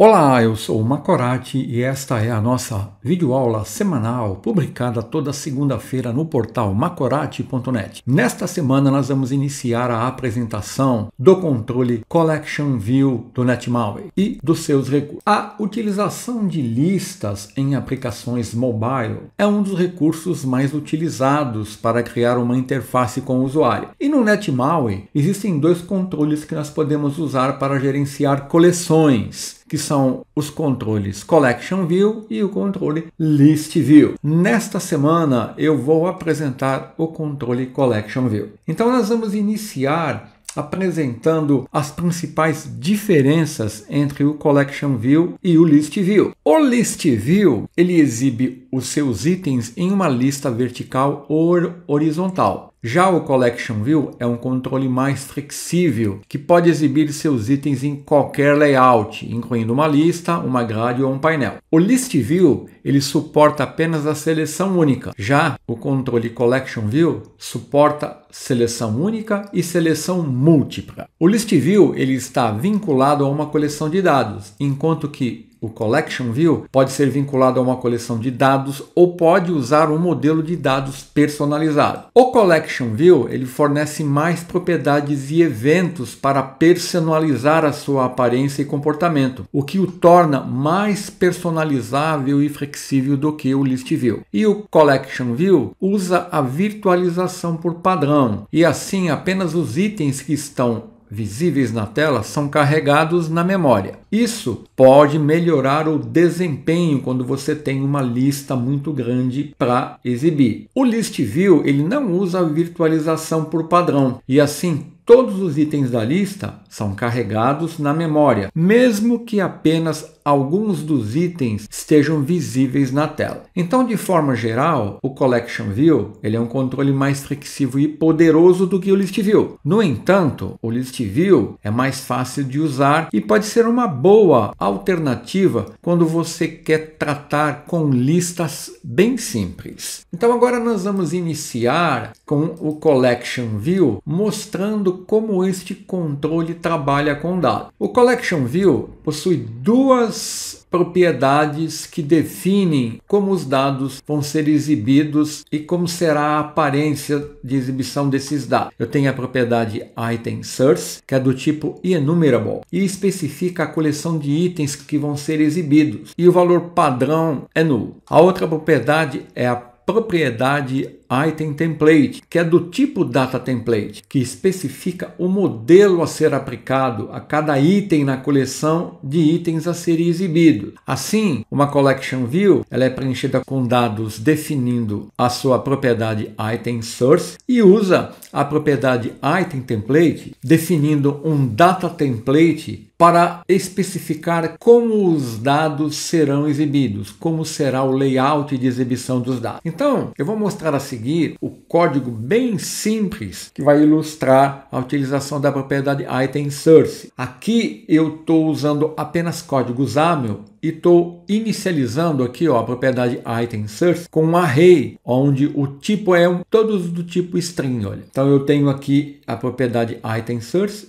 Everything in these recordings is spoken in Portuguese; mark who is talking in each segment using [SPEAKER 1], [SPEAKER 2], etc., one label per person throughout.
[SPEAKER 1] Olá, eu sou o Macorati e esta é a nossa videoaula semanal publicada toda segunda-feira no portal macorati.net. Nesta semana nós vamos iniciar a apresentação do controle Collection View do NetMaui e dos seus recursos. A utilização de listas em aplicações mobile é um dos recursos mais utilizados para criar uma interface com o usuário. E no NetMaui existem dois controles que nós podemos usar para gerenciar coleções que são os controles Collection View e o controle List View. Nesta semana eu vou apresentar o controle Collection View. Então nós vamos iniciar apresentando as principais diferenças entre o Collection View e o List View. O List View ele exibe os seus itens em uma lista vertical ou horizontal. Já o Collection View é um controle mais flexível que pode exibir seus itens em qualquer layout, incluindo uma lista, uma grade ou um painel. O List View ele suporta apenas a seleção única. Já o controle Collection View suporta seleção única e seleção múltipla. O ListView ele está vinculado a uma coleção de dados, enquanto que o Collection View, pode ser vinculado a uma coleção de dados ou pode usar um modelo de dados personalizado. O Collection View ele fornece mais propriedades e eventos para personalizar a sua aparência e comportamento, o que o torna mais personalizável e flexível do que o List View. E o Collection View usa a virtualização por padrão e assim apenas os itens que estão visíveis na tela são carregados na memória. Isso pode melhorar o desempenho quando você tem uma lista muito grande para exibir. O List View ele não usa a virtualização por padrão e assim todos os itens da lista são carregados na memória, mesmo que apenas alguns dos itens estejam visíveis na tela. Então, de forma geral, o Collection View ele é um controle mais flexível e poderoso do que o List View. No entanto, o List View é mais fácil de usar e pode ser uma boa alternativa quando você quer tratar com listas bem simples. Então agora nós vamos iniciar com o Collection View, mostrando como este controle trabalha com dados. O Collection View possui duas propriedades que definem como os dados vão ser exibidos e como será a aparência de exibição desses dados. Eu tenho a propriedade item source, que é do tipo enumerable, e especifica a coleção coleção de itens que vão ser exibidos e o valor padrão é nulo. A outra propriedade é a propriedade item template, que é do tipo data template, que especifica o modelo a ser aplicado a cada item na coleção de itens a ser exibido. Assim, uma collection view ela é preenchida com dados definindo a sua propriedade item source e usa a propriedade item template definindo um data template para especificar como os dados serão exibidos, como será o layout de exibição dos dados. Então, eu vou mostrar assim seguir o código bem simples que vai ilustrar a utilização da propriedade item source. Aqui eu estou usando apenas códigos XAML e estou inicializando aqui ó, a propriedade item com um array, onde o tipo é um, todos do tipo string. Olha. Então eu tenho aqui a propriedade item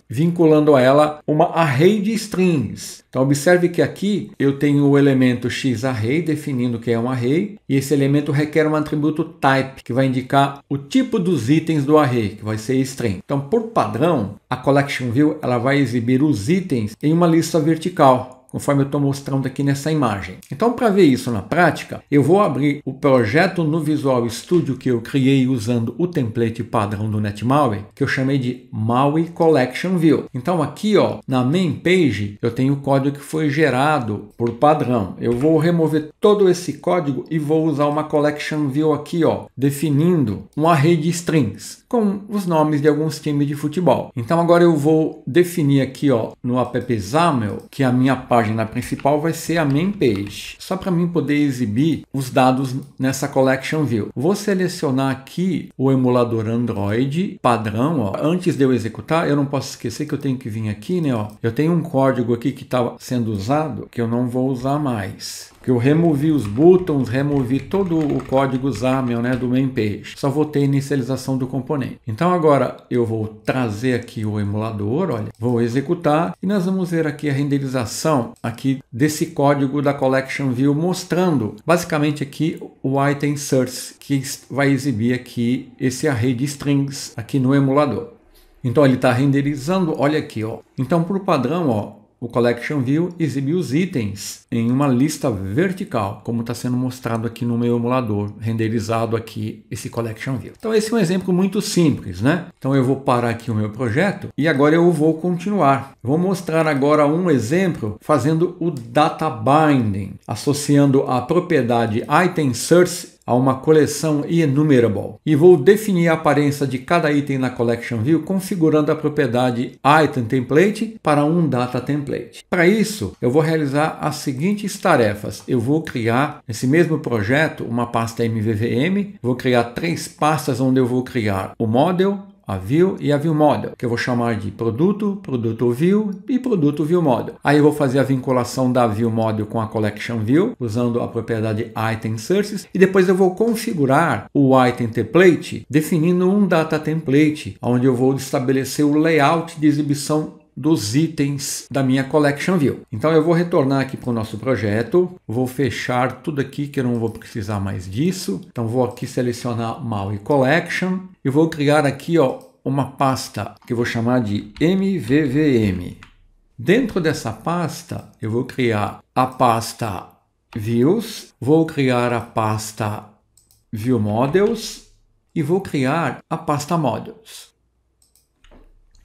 [SPEAKER 1] vinculando a ela uma array de strings. Então observe que aqui eu tenho o elemento xArray definindo que é um array, e esse elemento requer um atributo type, que vai indicar o tipo dos itens do array, que vai ser string. Então por padrão, a collection view ela vai exibir os itens em uma lista vertical conforme eu estou mostrando aqui nessa imagem. Então, para ver isso na prática, eu vou abrir o projeto no Visual Studio que eu criei usando o template padrão do NetMaui, que eu chamei de Maui Collection View. Então, aqui ó, na main page, eu tenho o código que foi gerado por padrão. Eu vou remover todo esse código e vou usar uma Collection View aqui, ó, definindo um array de strings com os nomes de alguns times de futebol. Então agora eu vou definir aqui ó, no app XAML que a minha página principal vai ser a main page, só para mim poder exibir os dados nessa collection view. Vou selecionar aqui o emulador Android padrão. Ó. Antes de eu executar, eu não posso esquecer que eu tenho que vir aqui, né? Ó. Eu tenho um código aqui que está sendo usado que eu não vou usar mais que eu removi os buttons, removi todo o código XAML né, do main page. Só vou ter inicialização do componente. Então agora eu vou trazer aqui o emulador, olha, vou executar e nós vamos ver aqui a renderização aqui desse código da Collection View mostrando basicamente aqui o item source que vai exibir aqui esse array de strings aqui no emulador. Então ele está renderizando, olha aqui, ó. Então, por padrão, ó, o Collection View exibiu os itens em uma lista vertical, como está sendo mostrado aqui no meu emulador, renderizado aqui esse Collection View. Então esse é um exemplo muito simples, né? Então eu vou parar aqui o meu projeto e agora eu vou continuar. Vou mostrar agora um exemplo fazendo o data binding, associando a propriedade ItemSource a uma coleção enumerable e vou definir a aparência de cada item na Collection View configurando a propriedade Item Template para um Data Template. Para isso, eu vou realizar as seguintes tarefas. Eu vou criar nesse mesmo projeto uma pasta MVVM, vou criar três pastas onde eu vou criar o Model, a view e a view model, que eu vou chamar de produto, produto view e produto view model. Aí eu vou fazer a vinculação da view model com a collection view, usando a propriedade item sources, e depois eu vou configurar o item template definindo um data template, onde eu vou estabelecer o layout de exibição dos itens da minha Collection View. Então eu vou retornar aqui para o nosso projeto, vou fechar tudo aqui que eu não vou precisar mais disso. Então vou aqui selecionar Maui Collection e vou criar aqui ó, uma pasta que eu vou chamar de MVVM. Dentro dessa pasta eu vou criar a pasta Views, vou criar a pasta View Models e vou criar a pasta Models.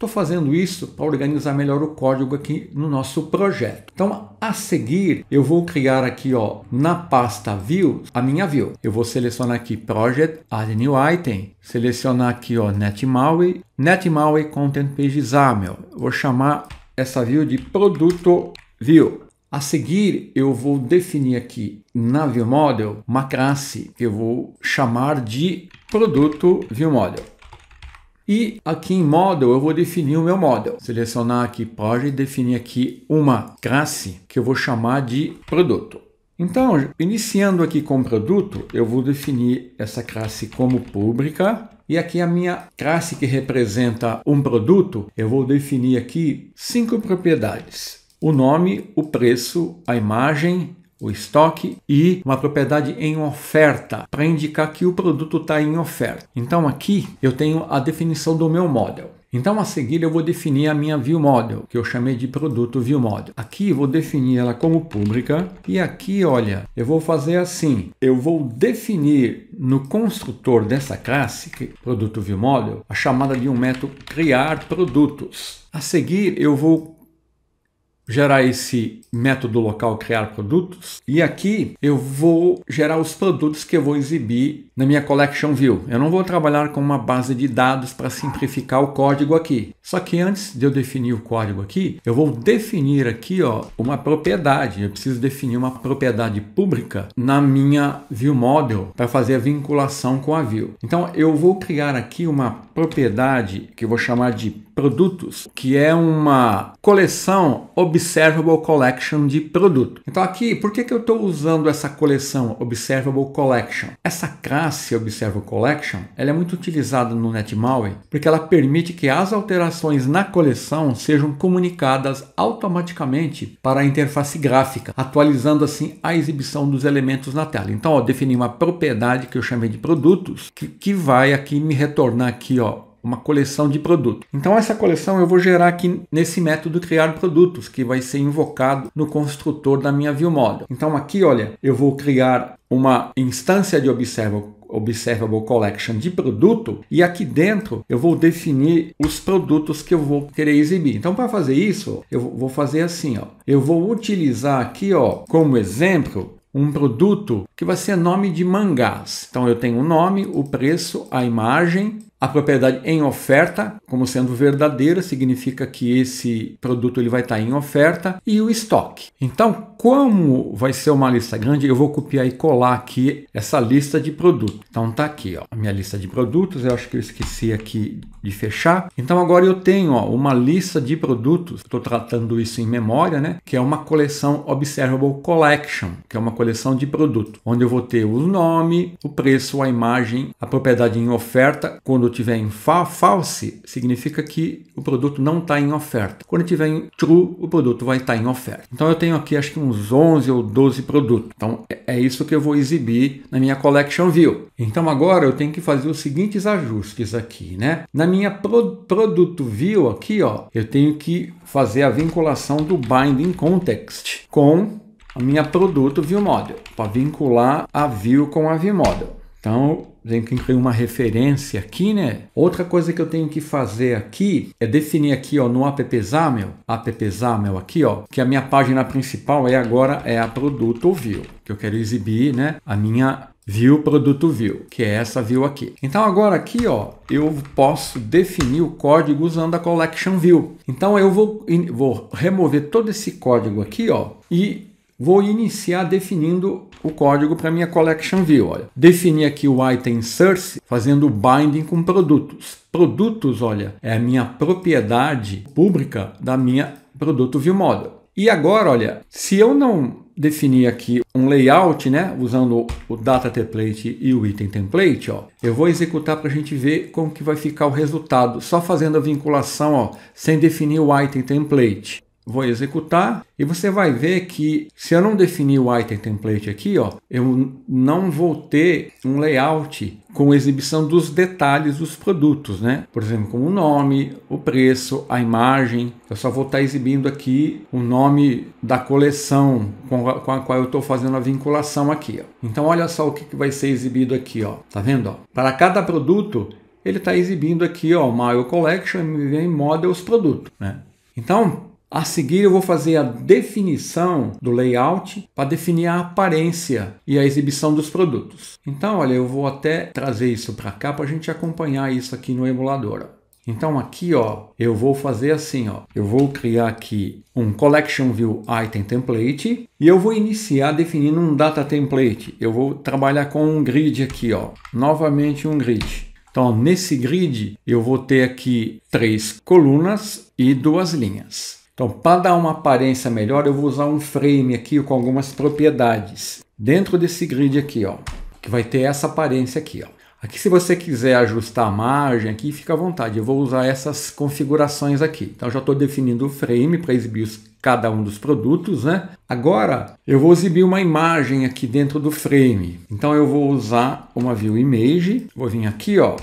[SPEAKER 1] Estou fazendo isso para organizar melhor o código aqui no nosso projeto. Então, a seguir, eu vou criar aqui ó, na pasta Views a minha view. Eu vou selecionar aqui Project, Add New Item, selecionar aqui ó, NetMaui, NetMaui Content Page XAML. Ah, vou chamar essa view de Produto View. A seguir, eu vou definir aqui na ViewModel uma classe que eu vou chamar de Produto ViewModel. E aqui em Model eu vou definir o meu Model. Selecionar aqui Project e definir aqui uma classe que eu vou chamar de Produto. Então, iniciando aqui com Produto, eu vou definir essa classe como Pública. E aqui a minha classe que representa um produto, eu vou definir aqui cinco propriedades. O nome, o preço, a imagem, o estoque e uma propriedade em oferta para indicar que o produto está em oferta. Então aqui eu tenho a definição do meu model. Então a seguir eu vou definir a minha view model, que eu chamei de produto view model. Aqui vou definir ela como pública e aqui, olha, eu vou fazer assim, eu vou definir no construtor dessa classe, que produto view model, a chamada de um método criar produtos. A seguir eu vou gerar esse método local criar produtos e aqui eu vou gerar os produtos que eu vou exibir na minha collection view. Eu não vou trabalhar com uma base de dados para simplificar o código aqui. Só que antes de eu definir o código aqui, eu vou definir aqui ó, uma propriedade. Eu preciso definir uma propriedade pública na minha view model para fazer a vinculação com a view. Então eu vou criar aqui uma propriedade que eu vou chamar de produtos, que é uma coleção Observable Collection de produto. Então aqui, por que, que eu estou usando essa coleção Observable Collection? Essa classe Observable Collection ela é muito utilizada no NetMaui porque ela permite que as alterações na coleção sejam comunicadas automaticamente para a interface gráfica, atualizando assim a exibição dos elementos na tela. Então, ó, defini uma propriedade que eu chamei de produtos, que, que vai aqui me retornar aqui uma coleção de produtos. Então essa coleção eu vou gerar aqui nesse método criar produtos, que vai ser invocado no construtor da minha ViewModel. Então aqui, olha, eu vou criar uma instância de observable, observable collection de produto e aqui dentro eu vou definir os produtos que eu vou querer exibir. Então para fazer isso, eu vou fazer assim, ó. Eu vou utilizar aqui, ó, como exemplo, um produto que vai ser nome de mangás. Então eu tenho o nome, o preço, a imagem a propriedade em oferta, como sendo verdadeira, significa que esse produto ele vai estar tá em oferta e o estoque. Então, como vai ser uma lista grande, eu vou copiar e colar aqui essa lista de produtos. Então tá aqui, ó, a minha lista de produtos, eu acho que eu esqueci aqui de fechar. Então agora eu tenho, ó, uma lista de produtos. Estou tratando isso em memória, né? Que é uma coleção Observable Collection, que é uma coleção de produto, onde eu vou ter o nome, o preço, a imagem, a propriedade em oferta, quando tiver em fa false, significa que o produto não está em oferta. Quando tiver em true, o produto vai estar tá em oferta. Então eu tenho aqui acho que uns 11 ou 12 produtos. Então é, é isso que eu vou exibir na minha collection view. Então agora eu tenho que fazer os seguintes ajustes aqui, né? Na minha pro produto view aqui, ó, eu tenho que fazer a vinculação do binding context com a minha produto view model para vincular a view com a view model. Então gente que incluir uma referência aqui, né? Outra coisa que eu tenho que fazer aqui é definir aqui, ó, no appzamel, appzamel aqui, ó, que a minha página principal é agora é a produto view, que eu quero exibir, né, a minha view produto view, que é essa view aqui. Então agora aqui, ó, eu posso definir o código usando a collection view. Então eu vou vou remover todo esse código aqui, ó, e Vou iniciar definindo o código para minha collection view. Olha. Definir aqui o item source, fazendo binding com produtos. Produtos, olha, é a minha propriedade pública da minha produto view model. E agora, olha, se eu não definir aqui um layout, né, usando o data template e o item template, ó, eu vou executar para a gente ver como que vai ficar o resultado, só fazendo a vinculação, ó, sem definir o item template vou executar e você vai ver que se eu não definir o item template aqui, ó, eu não vou ter um layout com exibição dos detalhes dos produtos, né? Por exemplo, como o nome, o preço, a imagem. Eu só vou estar exibindo aqui o nome da coleção com a, com a qual eu estou fazendo a vinculação aqui. Ó. Então, olha só o que, que vai ser exibido aqui, ó. Tá vendo? Ó? Para cada produto, ele está exibindo aqui, ó, my Collection, MVM Models Produto, né? Então, a seguir eu vou fazer a definição do layout para definir a aparência e a exibição dos produtos. Então, olha, eu vou até trazer isso para cá para a gente acompanhar isso aqui no emulador. Então aqui, ó, eu vou fazer assim, ó. Eu vou criar aqui um collection view item template e eu vou iniciar definindo um data template. Eu vou trabalhar com um grid aqui, ó. Novamente um grid. Então, nesse grid, eu vou ter aqui três colunas e duas linhas. Então, para dar uma aparência melhor, eu vou usar um frame aqui com algumas propriedades. Dentro desse grid aqui, ó, que vai ter essa aparência aqui. Ó. Aqui, se você quiser ajustar a margem, aqui fica à vontade. Eu vou usar essas configurações aqui. Então, já estou definindo o frame para exibir cada um dos produtos. Né? Agora, eu vou exibir uma imagem aqui dentro do frame. Então, eu vou usar uma View Image. Vou vir aqui, ó,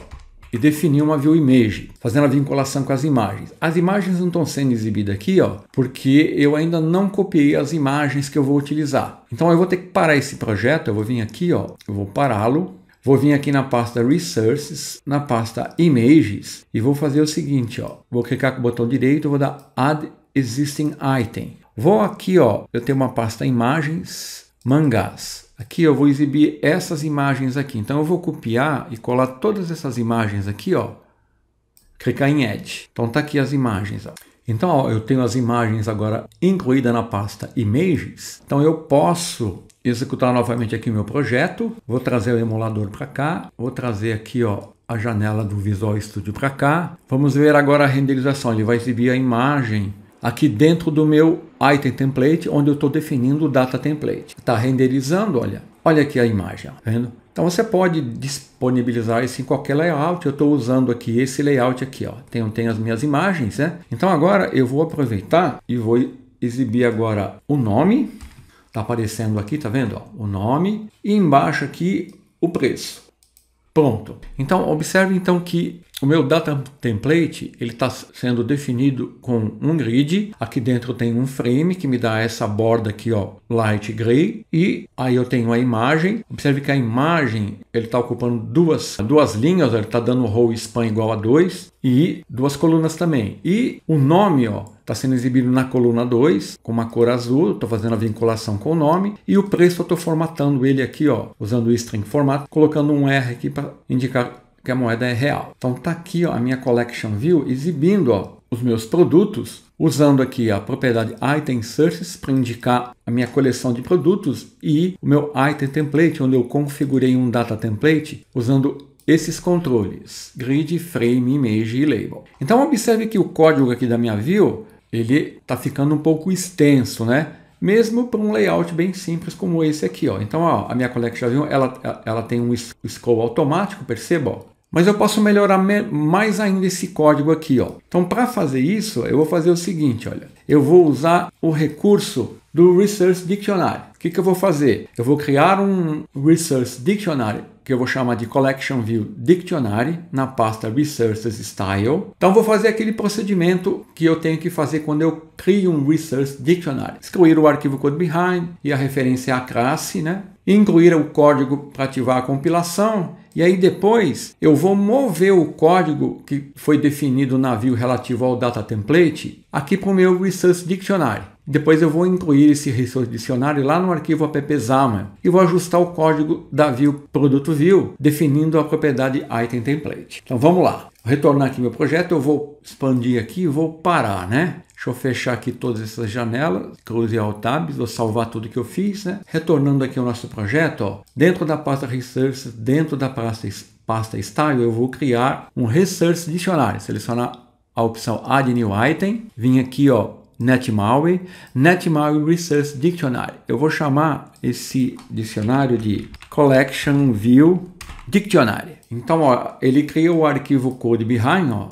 [SPEAKER 1] e definir uma view image, fazendo a vinculação com as imagens. As imagens não estão sendo exibidas aqui, ó, porque eu ainda não copiei as imagens que eu vou utilizar. Então eu vou ter que parar esse projeto, eu vou vir aqui, ó, eu vou pará-lo, Vou vir aqui na pasta Resources, na pasta Images e vou fazer o seguinte, ó. Vou clicar com o botão direito, vou dar Add Existing Item. Vou aqui, ó. Eu tenho uma pasta Imagens, Mangás. Aqui eu vou exibir essas imagens aqui. Então eu vou copiar e colar todas essas imagens aqui, ó. Clicar em Edit. Então tá aqui as imagens, ó. Então ó, eu tenho as imagens agora incluídas na pasta Images. Então eu posso executar novamente aqui o meu projeto. Vou trazer o emulador para cá. Vou trazer aqui, ó, a janela do Visual Studio para cá. Vamos ver agora a renderização. Ele vai exibir a imagem aqui dentro do meu item template, onde eu estou definindo o data template. Está renderizando, olha. Olha aqui a imagem, tá vendo? Então você pode disponibilizar isso em qualquer layout. Eu estou usando aqui esse layout aqui, ó. Tem, tem as minhas imagens, né? Então agora eu vou aproveitar e vou exibir agora o nome. Está aparecendo aqui, tá vendo? Ó, o nome e embaixo aqui o preço. Pronto. Então observe então que o meu data template ele está sendo definido com um grid. Aqui dentro tem um frame que me dá essa borda aqui, ó, light gray. E aí eu tenho a imagem. Observe que a imagem ele está ocupando duas, duas linhas. Ele está dando row span igual a 2 e duas colunas também. E o nome, ó, está sendo exibido na coluna 2, com uma cor azul, estou fazendo a vinculação com o nome, e o preço eu estou formatando ele aqui, ó, usando o string format, colocando um R aqui para indicar porque a moeda é real. Então tá aqui ó, a minha collection view exibindo ó, os meus produtos, usando aqui a propriedade item sources para indicar a minha coleção de produtos e o meu item template, onde eu configurei um data template usando esses controles, grid, frame, image e label. Então observe que o código aqui da minha view, ele está ficando um pouco extenso, né? mesmo para um layout bem simples como esse aqui. Ó. Então ó, a minha collection ela, ela tem um scroll automático, perceba, ó. Mas eu posso melhorar mais ainda esse código aqui. Ó. Então, para fazer isso, eu vou fazer o seguinte, olha. Eu vou usar o recurso do Resource Dictionary. O que, que eu vou fazer? Eu vou criar um Resource Dictionary que eu vou chamar de Collection View Dictionary, na pasta Resources Style. Então vou fazer aquele procedimento que eu tenho que fazer quando eu crio um Resource Dictionary. Excluir o arquivo code behind e a referência à classe, né? Incluir o código para ativar a compilação e aí depois eu vou mover o código que foi definido na view relativo ao data template aqui para o meu resource dictionary. Depois eu vou incluir esse resource dicionário lá no arquivo appzama e vou ajustar o código da view produto view definindo a propriedade item template. Então vamos lá. retornar aqui meu projeto, eu vou expandir aqui e vou parar, né? Deixa eu fechar aqui todas essas janelas, close all tab, vou salvar tudo que eu fiz, né? Retornando aqui ao nosso projeto, ó, dentro da pasta Resources, dentro da pasta, pasta Style, eu vou criar um Resource Dicionário. Selecionar a opção Add New Item, vim aqui, ó, NetMaui, NetMaui Resource Dictionary. Eu vou chamar esse dicionário de Collection View Dictionary. Então, ó, ele cria o arquivo code behind, ó,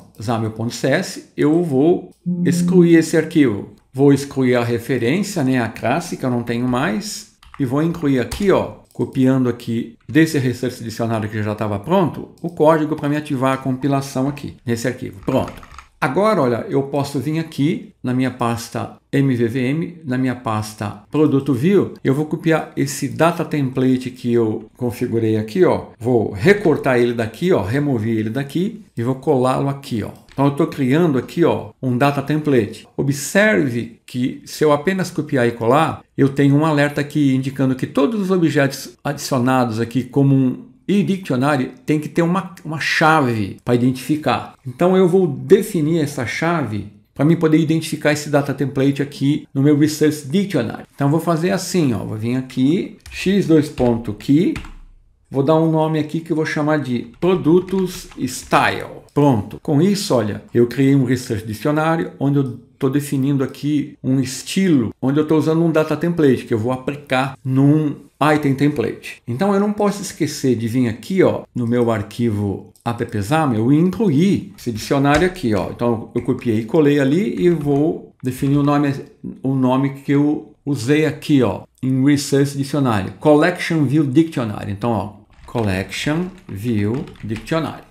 [SPEAKER 1] eu vou excluir esse arquivo. Vou excluir a referência, né, a classe que eu não tenho mais, e vou incluir aqui, ó, copiando aqui desse resource dicionário que já estava pronto, o código para me ativar a compilação aqui, nesse arquivo. Pronto. Agora, olha, eu posso vir aqui na minha pasta MVVM, na minha pasta Produto View, eu vou copiar esse data template que eu configurei aqui, ó. Vou recortar ele daqui, ó, remover ele daqui e vou colá-lo aqui, ó. Então eu estou criando aqui, ó, um data template. Observe que se eu apenas copiar e colar, eu tenho um alerta aqui indicando que todos os objetos adicionados aqui como um e dicionário tem que ter uma, uma chave para identificar. Então eu vou definir essa chave para mim poder identificar esse data template aqui no meu Research Dictionary. Então vou fazer assim, ó, vou vir aqui, x2.key, vou dar um nome aqui que eu vou chamar de produtos style. Pronto. Com isso, olha, eu criei um Research Dicionário onde eu estou definindo aqui um estilo onde eu estou usando um data template que eu vou aplicar num item template. Então eu não posso esquecer de vir aqui ó, no meu arquivo appexam, eu incluir esse dicionário aqui. Ó. Então eu copiei e colei ali e vou definir o nome, o nome que eu usei aqui ó, em Research Dicionário. Collection View Dictionary. Então ó, Collection View Dictionary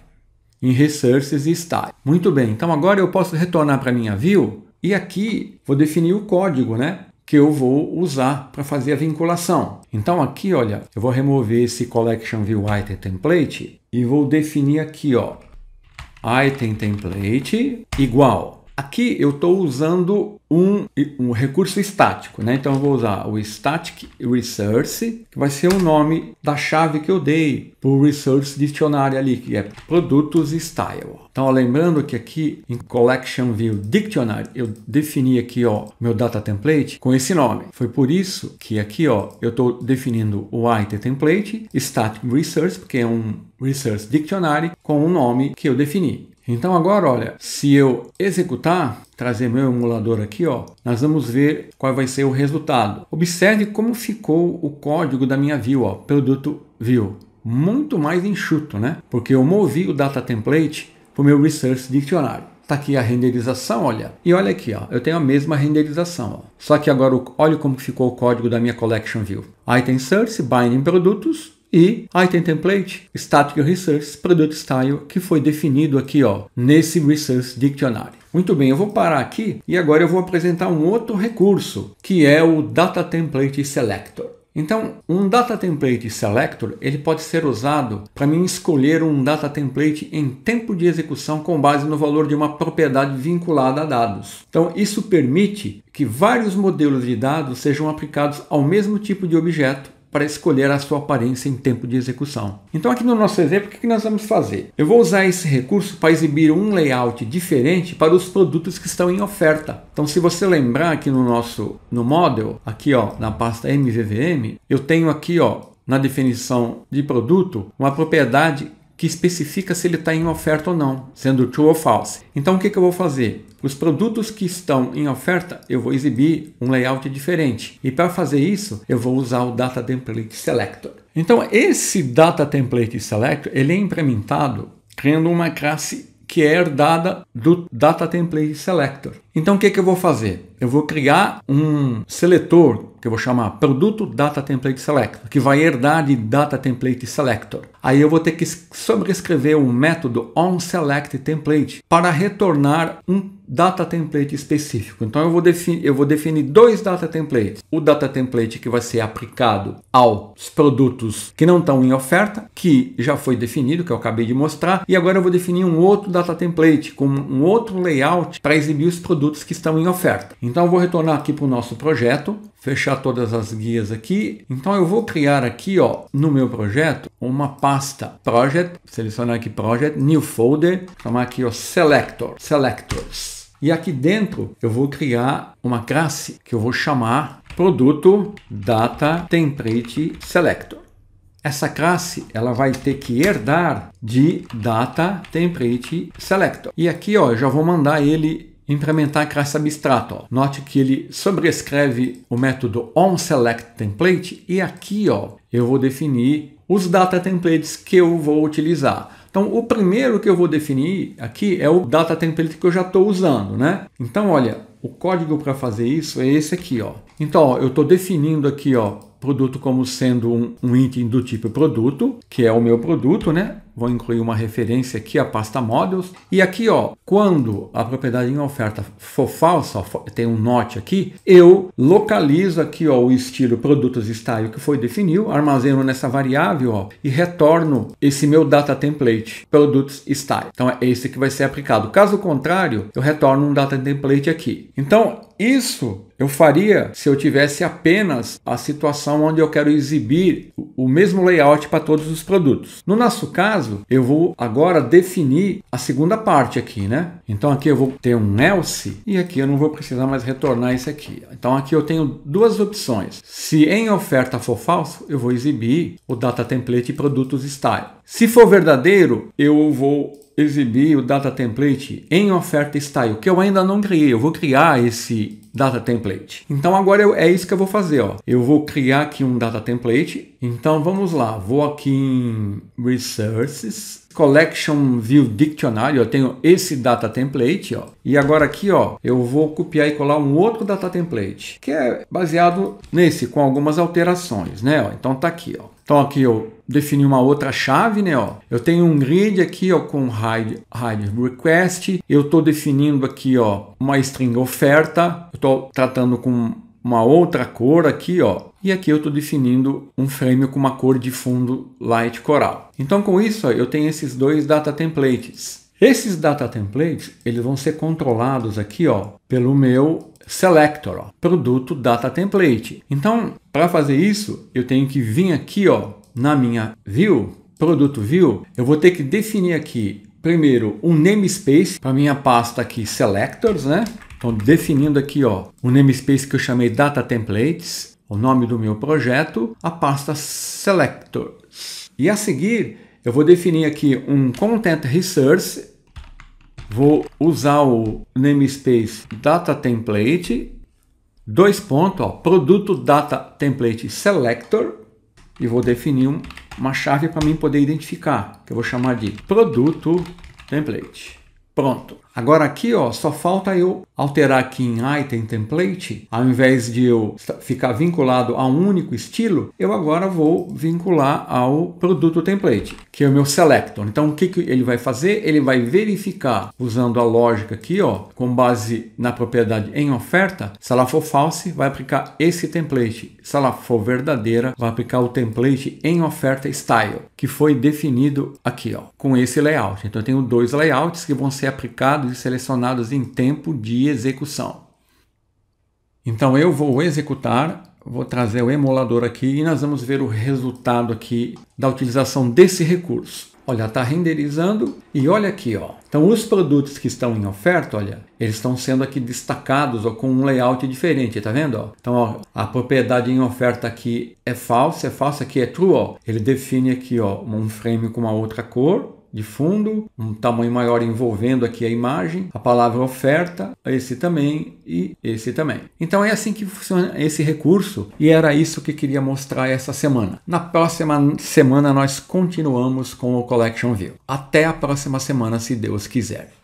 [SPEAKER 1] em Resources e Style. Muito bem, então agora eu posso retornar para minha view e aqui vou definir o código, né? que eu vou usar para fazer a vinculação. Então aqui, olha, eu vou remover esse collection view item template e vou definir aqui, ó, item template igual Aqui eu estou usando um, um, recurso estático, né? Então eu vou usar o static resource, que vai ser o nome da chave que eu dei para o resource dictionary ali, que é produtos style. Então ó, lembrando que aqui em collection view dictionary eu defini aqui ó meu data template com esse nome. Foi por isso que aqui ó eu estou definindo o item template static resource, porque é um resource dictionary com o um nome que eu defini. Então agora, olha, se eu executar, trazer meu emulador aqui, ó, nós vamos ver qual vai ser o resultado. Observe como ficou o código da minha view, ó, produto view. Muito mais enxuto, né? Porque eu movi o data template para o meu research dicionário. Tá aqui a renderização, olha. E olha aqui, ó, eu tenho a mesma renderização, ó. Só que agora olha como ficou o código da minha collection view. Item search, binding produtos, e item template, static resource, product style, que foi definido aqui ó, nesse resource dictionary. Muito bem, eu vou parar aqui e agora eu vou apresentar um outro recurso, que é o data template selector. Então, um data template selector ele pode ser usado para mim escolher um data template em tempo de execução com base no valor de uma propriedade vinculada a dados. Então, isso permite que vários modelos de dados sejam aplicados ao mesmo tipo de objeto para escolher a sua aparência em tempo de execução. Então, aqui no nosso exemplo, o que nós vamos fazer? Eu vou usar esse recurso para exibir um layout diferente para os produtos que estão em oferta. Então, se você lembrar aqui no nosso no model, aqui ó, na pasta MVVM, eu tenho aqui ó, na definição de produto uma propriedade que especifica se ele está em oferta ou não, sendo true ou false. Então, o que, que eu vou fazer? os produtos que estão em oferta, eu vou exibir um layout diferente. E para fazer isso, eu vou usar o Data Template Selector. Então, esse Data Template Selector, ele é implementado criando uma classe que é herdada do Data Template Selector. Então, o que, é que eu vou fazer? Eu vou criar um seletor que eu vou chamar Produto Data Template Selector, que vai herdar de Data Template Selector. Aí eu vou ter que sobrescrever um método onSelectTemplate para retornar um data template específico. Então eu vou, eu vou, definir dois data templates. O data template que vai ser aplicado aos produtos que não estão em oferta, que já foi definido, que eu acabei de mostrar, e agora eu vou definir um outro data template com um outro layout para exibir os produtos que estão em oferta. Então eu vou retornar aqui para o nosso projeto, fechar todas as guias aqui. Então eu vou criar aqui, ó, no meu projeto, uma pasta project, selecionar aqui project, new folder, chamar aqui ó selector, selectors. E aqui dentro eu vou criar uma classe que eu vou chamar produto data template selector. Essa classe ela vai ter que herdar de data template selector. E aqui ó, eu já vou mandar ele implementar a classe abstrata. Note que ele sobrescreve o método onSelectTemplate e aqui ó, eu vou definir os data templates que eu vou utilizar. Então, o primeiro que eu vou definir aqui é o data template que eu já estou usando, né? Então, olha, o código para fazer isso é esse aqui, ó. Então, ó, eu estou definindo aqui, ó, produto como sendo um, um item do tipo produto, que é o meu produto, né? vou incluir uma referência aqui à pasta Models. E aqui, ó, quando a propriedade em oferta for falsa, tem um note aqui, eu localizo aqui ó, o estilo produtos style que foi definido, armazeno nessa variável ó, e retorno esse meu data template, produtos style. Então é esse que vai ser aplicado. Caso contrário, eu retorno um data template aqui. Então, isso eu faria se eu tivesse apenas a situação onde eu quero exibir o mesmo layout para todos os produtos. No nosso caso, caso, eu vou agora definir a segunda parte aqui, né? Então aqui eu vou ter um else e aqui eu não vou precisar mais retornar isso aqui. Então aqui eu tenho duas opções. Se em oferta for falso, eu vou exibir o data template e produtos style. Se for verdadeiro, eu vou exibir o data template em oferta style, que eu ainda não criei, eu vou criar esse data template. Então agora eu, é isso que eu vou fazer, ó. Eu vou criar aqui um data template. Então vamos lá, vou aqui em resources, collection view dictionary, eu tenho esse data template, ó. E agora aqui, ó, eu vou copiar e colar um outro data template, que é baseado nesse com algumas alterações, né, ó. Então tá aqui, ó. Então aqui eu definir uma outra chave, né? Ó. Eu tenho um grid aqui ó, com hide, hide request, eu estou definindo aqui ó, uma string oferta, eu estou tratando com uma outra cor aqui, ó, e aqui eu estou definindo um frame com uma cor de fundo light coral. Então com isso ó, eu tenho esses dois data templates. Esses data templates eles vão ser controlados aqui ó, pelo meu selector, ó, produto data template. Então para fazer isso eu tenho que vir aqui ó, na minha view, produto view, eu vou ter que definir aqui primeiro um namespace para minha pasta aqui selectors, né? Então definindo aqui ó, o um namespace que eu chamei data templates, o nome do meu projeto, a pasta selectors. E a seguir eu vou definir aqui um content resource, vou usar o namespace data template, dois pontos, ó, produto data template selector e vou definir uma chave para mim poder identificar, que eu vou chamar de produto template. Pronto. Agora aqui ó, só falta eu alterar aqui em Item Template, ao invés de eu ficar vinculado a um único estilo, eu agora vou vincular ao produto template, que é o meu selector. Então o que, que ele vai fazer? Ele vai verificar, usando a lógica aqui, ó, com base na propriedade em oferta, se ela for false, vai aplicar esse template. Se ela for verdadeira, vai aplicar o template em oferta style, que foi definido aqui ó, com esse layout. Então eu tenho dois layouts que vão ser aplicados selecionados em tempo de execução. Então eu vou executar, vou trazer o emulador aqui e nós vamos ver o resultado aqui da utilização desse recurso. Olha, está renderizando e olha aqui, ó. Então os produtos que estão em oferta, olha, eles estão sendo aqui destacados ó, com um layout diferente, tá vendo? Ó? Então ó, a propriedade em oferta aqui é falsa, é falsa aqui é true, ó. Ele define aqui ó, um frame com uma outra cor de fundo, um tamanho maior envolvendo aqui a imagem, a palavra oferta, esse também e esse também. Então é assim que funciona esse recurso e era isso que queria mostrar essa semana. Na próxima semana nós continuamos com o Collection View. Até a próxima semana, se Deus quiser.